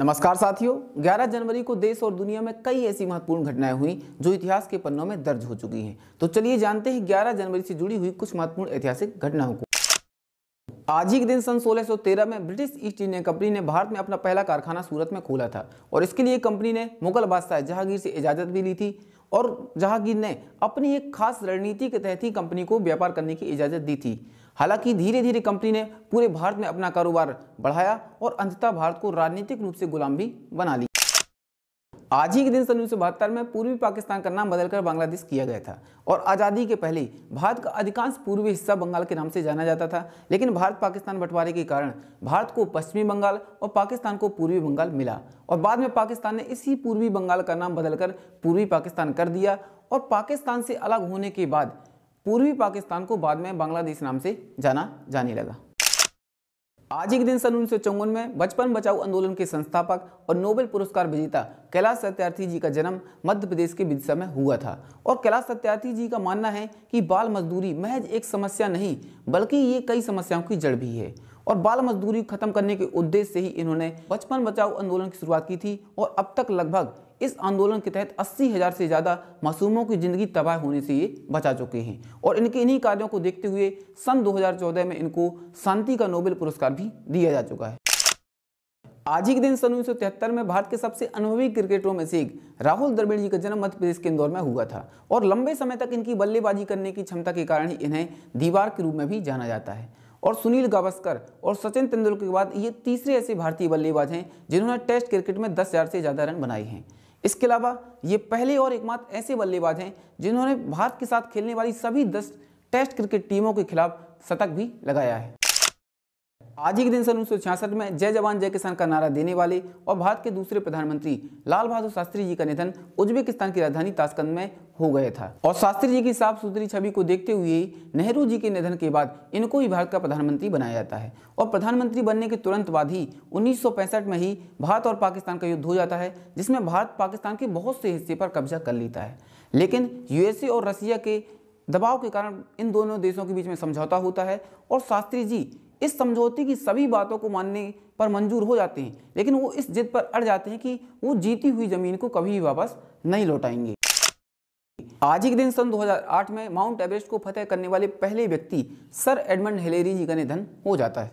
नमस्कार साथियों 11 जनवरी को देश और दुनिया में कई ऐसी महत्वपूर्ण घटनाएं हुई जो इतिहास के पन्नों में दर्ज हो चुकी हैं तो चलिए जानते हैं 11 जनवरी से जुड़ी हुई कुछ महत्वपूर्ण ऐतिहासिक घटनाओं को आज ही के दिन सन 1613 में ब्रिटिश ईस्ट इंडिया कंपनी ने भारत में अपना पहला कारखाना सूरत में खोला था और इसके लिए कंपनी ने मुगल बादशाह जहांगीर से इजाज़त भी ली थी और जहांगीर ने अपनी एक खास रणनीति के तहत ही कंपनी को व्यापार करने की इजाज़त दी थी हालांकि धीरे धीरे कंपनी ने पूरे भारत में अपना कारोबार बढ़ाया और अंततः भारत को राजनीतिक रूप से गुलाम भी बना लिया आज ही के दिन सन उन्नीस में पूर्वी पाकिस्तान का नाम बदलकर बांग्लादेश किया गया था और आज़ादी के पहले भारत का अधिकांश पूर्वी हिस्सा बंगाल के नाम से जाना जाता था लेकिन भारत पाकिस्तान बंटवारे के कारण भारत को पश्चिमी बंगाल और पाकिस्तान को पूर्वी बंगाल मिला और बाद में पाकिस्तान ने इसी पूर्वी बंगाल का नाम बदलकर पूर्वी पाकिस्तान कर दिया और पाकिस्तान से अलग होने के बाद पूर्वी पाकिस्तान को बाद में बांग्लादेश नाम से जाना जाने लगा आज एक दिन सन उन्नीस में बचपन बचाओ आंदोलन के संस्थापक और नोबेल पुरस्कार विजेता कैलाश सत्यार्थी जी का जन्म मध्य प्रदेश के विदिशा में हुआ था और कैलाश सत्यार्थी जी का मानना है कि बाल मजदूरी महज एक समस्या नहीं बल्कि ये कई समस्याओं की जड़ भी है और बाल मजदूरी खत्म करने के उद्देश्य से ही इन्होंने बचपन बचाओ आंदोलन की शुरुआत की थी और अब तक लगभग इस आंदोलन के तहत अस्सी हज़ार से ज़्यादा मासूमों की ज़िंदगी तबाह होने से ये बचा चुके हैं और इनके इन्हीं कार्यों को देखते हुए सन 2014 में इनको शांति का नोबेल पुरस्कार भी दिया जा चुका है आज ही के दिन सन उन्नीस में भारत के सबसे अनुभवी क्रिकेटरों में से एक राहुल द्रविड़ जी का जन्म मध्य प्रदेश के इंदौर में हुआ था और लंबे समय तक इनकी बल्लेबाजी करने की क्षमता के कारण ही इन्हें दीवार के रूप में भी जाना जाता है और सुनील गावस्कर और सचिन तेंदुलकर के बाद ये तीसरे ऐसे भारतीय बल्लेबाज हैं जिन्होंने टेस्ट क्रिकेट में दस से ज़्यादा रन बनाए हैं इसके अलावा ये पहले और एकमात्र ऐसे बल्लेबाज हैं जिन्होंने भारत के साथ खेलने वाली सभी दस टेस्ट क्रिकेट टीमों के खिलाफ शतक भी लगाया है आज ही के दिन सन उन्नीस में जय जवान जय किसान का नारा देने वाले और भारत के दूसरे प्रधानमंत्री लाल बहादुर शास्त्री जी का निधन उज्बेकिस्तान की राजधानी ताशकंद में हो गया था और शास्त्री जी की साफ सुथरी छवि को देखते हुए नेहरू जी के निधन के बाद इनको ही भारत का प्रधानमंत्री बनाया जाता है और प्रधानमंत्री बनने के तुरंत बाद ही उन्नीस में ही भारत और पाकिस्तान का युद्ध हो जाता है जिसमें भारत पाकिस्तान के बहुत से हिस्से पर कब्जा कर लेता है लेकिन यूएसए और रसिया के दबाव के कारण इन दोनों देशों के बीच में समझौता होता है और शास्त्री जी इस समझौते की सभी बातों को मानने पर मंजूर हो जाते हैं लेकिन वो इस जिद पर अड़ जाते हैं कि वो जीती हुई ज़मीन को कभी भी वापस नहीं लौटाएंगे आज ही के दिन सन 2008 में माउंट एवरेस्ट को फतेह करने वाले पहले व्यक्ति सर एडमंड हेलेरी जी का निधन हो जाता है